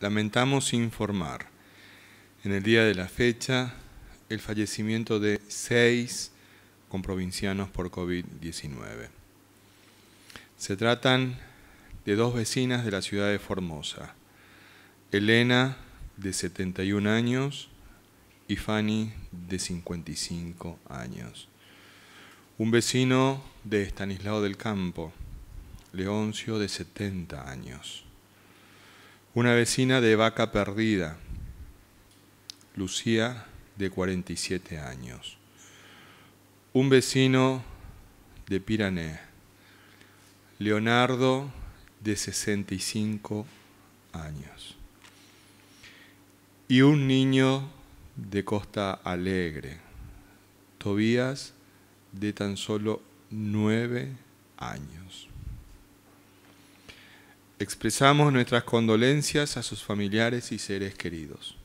Lamentamos informar en el día de la fecha el fallecimiento de seis comprovincianos por COVID-19. Se tratan de dos vecinas de la ciudad de Formosa, Elena, de 71 años, y Fanny, de 55 años. Un vecino de Estanislao del Campo, Leoncio, de 70 años. Una vecina de vaca perdida, Lucía, de 47 años. Un vecino de Pirané, Leonardo, de 65 años. Y un niño de Costa Alegre, Tobías, de tan solo 9 años. Expresamos nuestras condolencias a sus familiares y seres queridos.